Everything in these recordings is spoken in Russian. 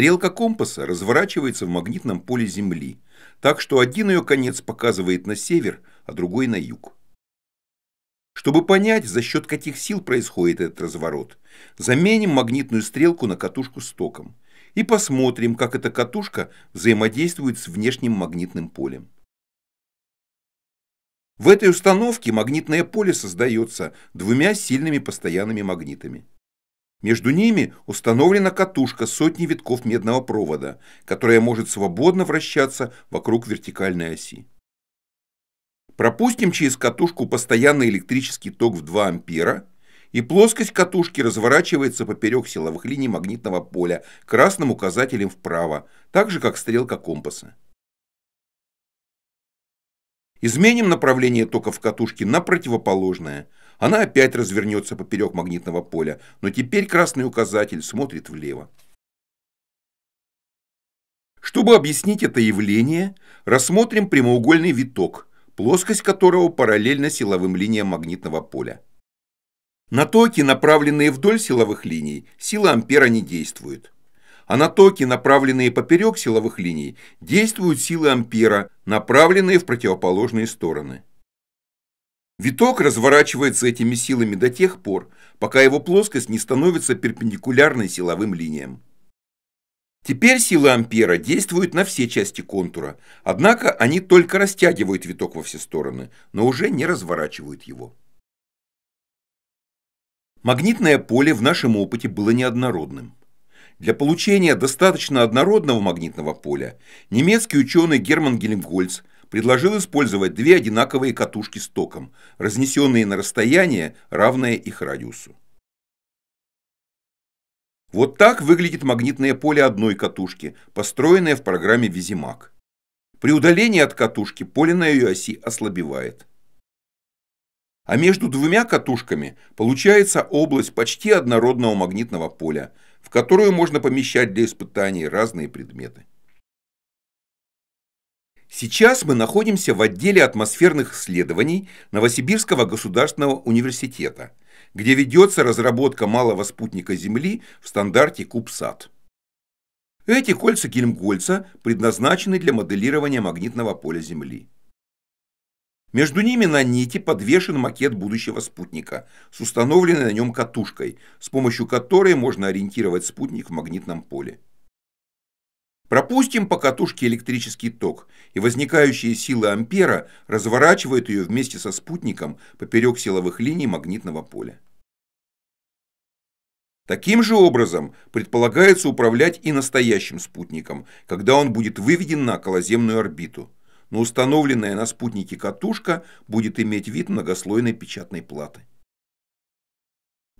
Стрелка компаса разворачивается в магнитном поле Земли, так что один ее конец показывает на север, а другой на юг. Чтобы понять, за счет каких сил происходит этот разворот, заменим магнитную стрелку на катушку с током и посмотрим, как эта катушка взаимодействует с внешним магнитным полем. В этой установке магнитное поле создается двумя сильными постоянными магнитами. Между ними установлена катушка сотни витков медного провода, которая может свободно вращаться вокруг вертикальной оси. Пропустим через катушку постоянный электрический ток в 2 ампера, и плоскость катушки разворачивается поперек силовых линий магнитного поля красным указателем вправо, так же как стрелка компаса. Изменим направление тока в катушке на противоположное – она опять развернется поперек магнитного поля, но теперь красный указатель смотрит влево. Чтобы объяснить это явление, рассмотрим прямоугольный виток, плоскость которого параллельна силовым линиям магнитного поля. На токи, направленные вдоль силовых линий, сила ампера не действует. А на токи, направленные поперек силовых линий, действуют силы ампера, направленные в противоположные стороны. Виток разворачивается этими силами до тех пор, пока его плоскость не становится перпендикулярной силовым линиям. Теперь силы ампера действуют на все части контура, однако они только растягивают виток во все стороны, но уже не разворачивают его. Магнитное поле в нашем опыте было неоднородным. Для получения достаточно однородного магнитного поля немецкий ученый Герман Гелингольц – предложил использовать две одинаковые катушки с током, разнесенные на расстояние, равное их радиусу. Вот так выглядит магнитное поле одной катушки, построенное в программе Визимак. При удалении от катушки поле на ее оси ослабевает. А между двумя катушками получается область почти однородного магнитного поля, в которую можно помещать для испытаний разные предметы. Сейчас мы находимся в отделе атмосферных исследований Новосибирского государственного университета, где ведется разработка малого спутника Земли в стандарте КубСАТ. Эти кольца Гельмгольца предназначены для моделирования магнитного поля Земли. Между ними на нити подвешен макет будущего спутника с установленной на нем катушкой, с помощью которой можно ориентировать спутник в магнитном поле. Пропустим по катушке электрический ток, и возникающие силы ампера разворачивают ее вместе со спутником поперек силовых линий магнитного поля. Таким же образом предполагается управлять и настоящим спутником, когда он будет выведен на околоземную орбиту, но установленная на спутнике катушка будет иметь вид многослойной печатной платы.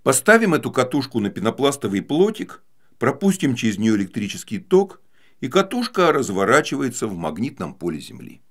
Поставим эту катушку на пенопластовый плотик, пропустим через нее электрический ток – и катушка разворачивается в магнитном поле Земли.